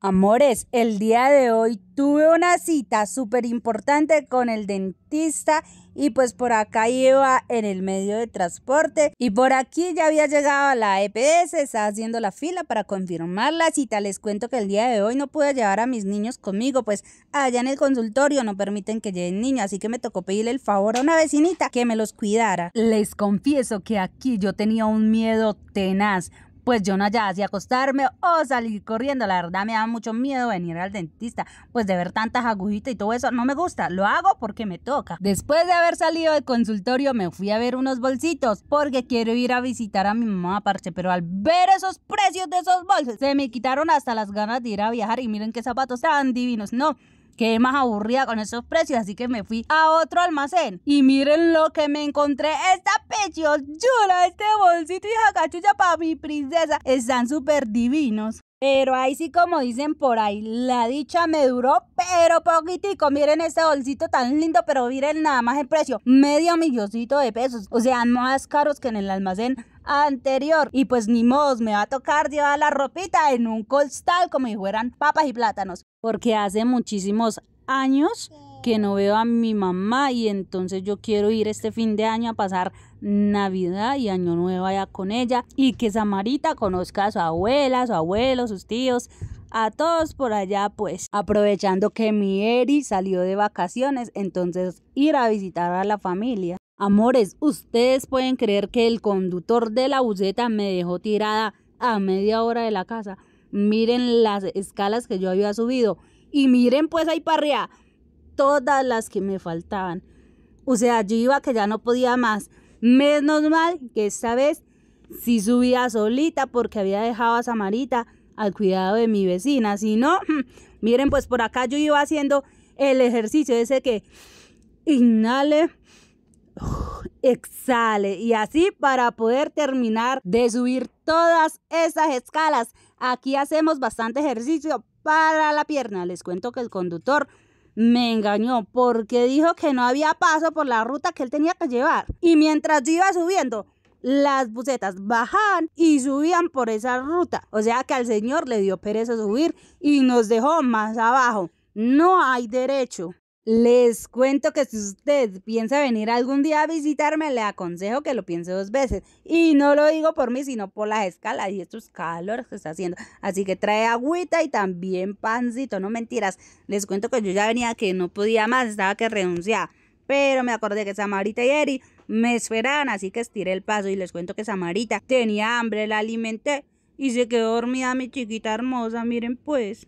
Amores, el día de hoy tuve una cita súper importante con el dentista y pues por acá iba en el medio de transporte y por aquí ya había llegado a la EPS, estaba haciendo la fila para confirmar la cita. Les cuento que el día de hoy no pude llevar a mis niños conmigo, pues allá en el consultorio no permiten que lleguen niños, así que me tocó pedirle el favor a una vecinita que me los cuidara. Les confieso que aquí yo tenía un miedo tenaz pues yo no ya si acostarme o salir corriendo. La verdad me da mucho miedo venir al dentista, pues de ver tantas agujitas y todo eso no me gusta. Lo hago porque me toca. Después de haber salido del consultorio me fui a ver unos bolsitos porque quiero ir a visitar a mi mamá parche, pero al ver esos precios de esos bolsos se me quitaron hasta las ganas de ir a viajar y miren qué zapatos tan divinos. No, Quedé más aburrida con esos precios, así que me fui a otro almacén. Y miren lo que me encontré. Esta pechos chula, este bolsito y cachucha para mi princesa. Están súper divinos. Pero ahí sí, como dicen por ahí, la dicha me duró, pero poquitico. Miren este bolsito tan lindo, pero miren nada más el precio. Medio milloncito de pesos. O sea, más caros que en el almacén anterior. Y pues ni modo me va a tocar llevar la ropita en un costal como si fueran papas y plátanos. Porque hace muchísimos años que no veo a mi mamá y entonces yo quiero ir este fin de año a pasar Navidad y Año Nuevo allá con ella y que Samarita conozca a su abuela, a su abuelo, sus tíos, a todos por allá pues aprovechando que mi Eri salió de vacaciones entonces ir a visitar a la familia. Amores, ustedes pueden creer que el conductor de la buseta me dejó tirada a media hora de la casa. Miren las escalas que yo había subido y miren pues ahí para todas las que me faltaban. O sea, yo iba que ya no podía más. Menos mal que esta vez sí subía solita porque había dejado a Samarita al cuidado de mi vecina. Si no, mm, miren, pues por acá yo iba haciendo el ejercicio ese que inhale, exhale. Y así para poder terminar de subir todas esas escalas. Aquí hacemos bastante ejercicio para la pierna. Les cuento que el conductor me engañó porque dijo que no había paso por la ruta que él tenía que llevar. Y mientras iba subiendo, las bucetas bajaban y subían por esa ruta. O sea que al señor le dio pereza subir y nos dejó más abajo. No hay derecho les cuento que si usted piensa venir algún día a visitarme, le aconsejo que lo piense dos veces. Y no lo digo por mí, sino por las escalas y estos calores que está haciendo. Así que trae agüita y también pancito, no mentiras. Les cuento que yo ya venía que no podía más, estaba que renunciar Pero me acordé que Samarita y Eri me esperaban, así que estiré el paso y les cuento que Samarita tenía hambre, la alimenté y se quedó dormida mi chiquita hermosa, miren pues.